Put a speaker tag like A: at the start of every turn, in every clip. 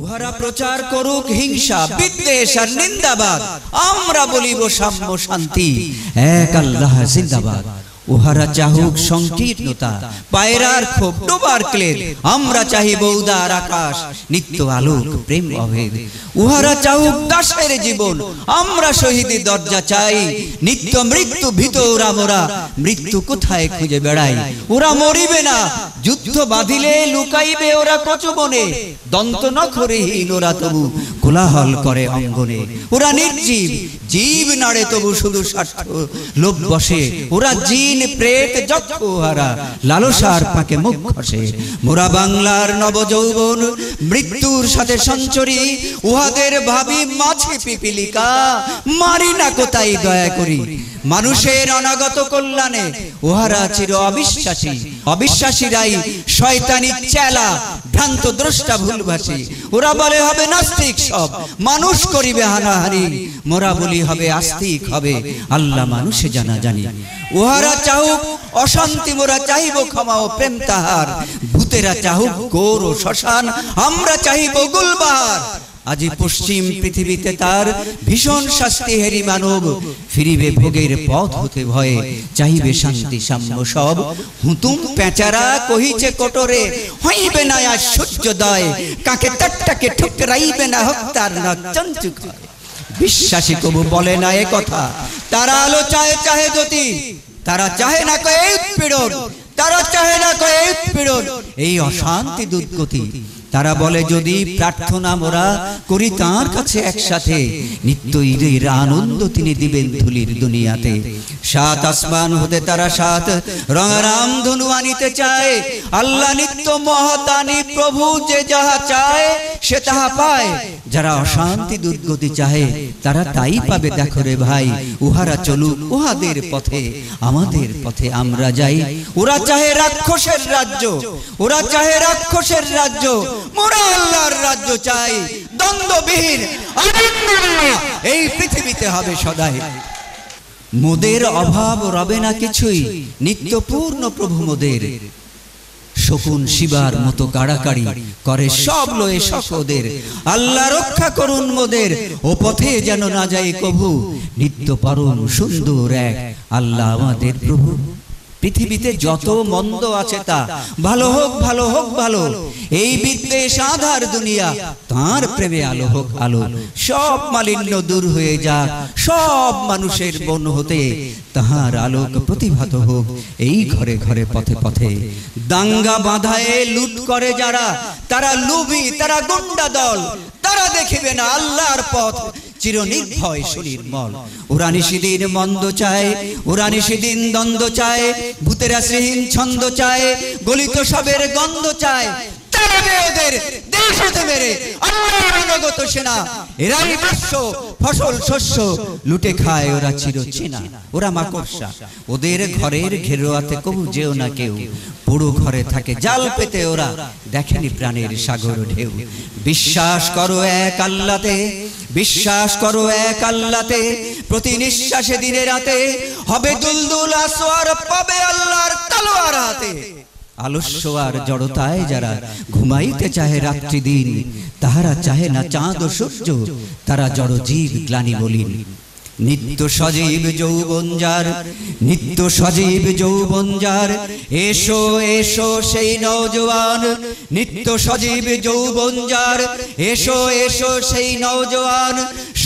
A: উহারা প্রচার করুক হিংসা বিদ্বেষ আর নিন্দাবাদ আমরা বলিব সাম্য শান্তি এক আল্লাহ জিন্দাবাদ উহারা চাহুক সংকীর্ণতা পায়রার খুব ডোবার ক্লেদ আমরা চাহি বৌদার আকাশ নিত্য আলোক প্রেম অভেদ উহারা চাহুক দাসের জীবন আমরা শহীদের দরজা চাই নিত্য মৃত্যু ভীত ওরা মোরা মৃত্যু কোথায় খুঁজে বেড়াই ওরা মরিবে না যুদ্ধ বাঁধিলে লুকাইবে ওরা কচবনে দন্ত নখরে হীন ওরা তবু কোলাহল করে অঙ্গনে ওরা নির্জীব জীব নাড়ে তবু শুধু স্বার্থ লোভ বসে ওরা জিন প্রেত যক্ষ হারা লালসার পাকে মুখ খসে মোরা বাংলার নবযৌবন মৃত্যুর সাথে সঞ্চরি উহাদের ভাবি মাছে পিপিলিকা মারি না কোথায় দয়া করি মানুষের অনাগত কল্যাণে ওহারা চির অবিশ্বাসী অবিশ্বাসীরাই শয়তানি চেলা ভ্রান্ত দ্রষ্টা ভুলবাসী ওরা বলে হবে নাস্তিক সব মানুষ করিবে হানাহানি মোরা বলি হবে আস্তিক হবে আল্লাহ মানুষে জানা জানি ওহারা চাহুক অশান্তি মোরা চাহিব ক্ষমা ও প্রেম তাহার ভূতেরা চাহুক গোর ও শ্মশান আমরা চাহিব গুলবাহার আজ পশ্চিম পৃথিবীতে তার ভীষণ শাস্তি হেরি মানব ফিরিবে ভোগের পথ হতে ভয়ে চাহিবে শান্তি সাম্য সব হুতুম পেঁচারা কহিছে কটরে হইবে না আর সূর্য দয় কাকে তারটাকে ঠুকরাইবে না হোক না চঞ্চুক বিশ্বাসী কবু বলে না এ কথা তারা আলো চায় চাহে দতি তারা চাহে না কয়ে উৎপীড়ন তারা চাহে না কয়ে উৎপীড়ন এই অশান্তি দুর্গতি তারা বলে যদি প্রার্থনা মোরা করি তার কাছে একসাথে নিত্য ঈদের আনন্দ তিনি দিবেন ধুলির দুনিয়াতে সাত আসমান হতে তারা সাত রঙারাম ধনু আনিতে চায় আল্লাহ নিত্য মহাতানি প্রভু যে যাহা চায় সে তাহা পায় যারা অশান্তি দুর্গতি চাহে তারা তাই পাবে দেখো রে ভাই উহারা চলুক উহাদের পথে আমাদের পথে আমরা যাই ওরা চাহে রাক্ষসের রাজ্য ওরা চাহে রাক্ষসের রাজ্য মোরা আল্লাহর রাজ্য চাই দ্বন্দ্ববিহীন এই পৃথিবীতে হবে সদাই মোদের অভাব রবে না কিছুই নিত্যপূর্ণ প্রভু মোদের শকুন শিবার মতো কাড়াকাড়ি করে সব লয়ে সকদের আল্লাহ রক্ষা করুন মোদের ও পথে যেন না যায় কভু নিত্য পারুন সুন্দর এক আল্লাহ আমাদের প্রভু পৃথিবীতে যত মন্দ আছে তা ভালো হোক ভালো হোক ভালো এই বিদ্বেষ আধার দুনিয়া তার প্রেমে আলো হোক আলো সব মালিন্য দূর হয়ে যা সব মানুষের বন হতে তাহার আলোক প্রতিভাত হোক এই ঘরে ঘরে পথে পথে দাঙ্গা বাঁধায় লুট করে যারা তারা লুবি তারা গুন্ডা দল তারা দেখিবে না আল্লাহর পথ চির নির্ভয় সুনির্মল ওরা নিশিদিন মন্দ চায় ওরা নিশিদিন দ্বন্দ্ব চায় ভূতেরা শ্রীহীন ছন্দ চায় গলিত সবের গন্ধ চায় তারা মেয়েদের দেশ হতে মেরে আল্লাহ বহিরাগত সেনা এরাই বিশ্ব ফসল শস্য লুটে খায় ওরা চির চেনা ওরা মাকসা ওদের ঘরের ঘেরোয়াতে কবু যেও না কেউ পুরো ঘরে থাকে জাল পেতে ওরা দেখেনি প্রাণের সাগর ঢেউ বিশ্বাস করো এক আল্লাতে বিশ্বাস করো এক আল্লাতে প্রতি নিঃশ্বাসে দিনে রাতে হবে দুলদুল আসোয়ার পাবে আল্লাহর তলোয়ার হাতে আলস্য আর জড়তায় যারা ঘুমাইতে চাহে রাত্রি দিন তাহারা চাহে না চাঁদ ও সূর্য তারা জীব গ্লানি বলিন নিত্য সজীব যৌবন যার নিত্য সজীব যৌবন যার এসো এসো সেই নওজোয়ান নিত্য সজীব যৌবন যার এসো এসো সেই নওজোয়ান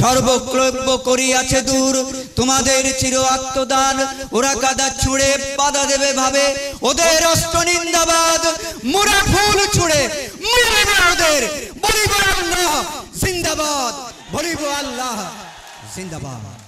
A: সর্বক্লব্য করিয়াছে দূর তোমাদের চির আত্মদান ওরা কাদা ছুঁড়ে বাধা দেবে ভাবে ওদের অস্ত্র নিন্দাবাদ মোরা ফুল ছুঁড়ে ওদের বলিব আল্লাহ জিন্দাবাদ বলিব আল্লাহ জিন্দাবাদ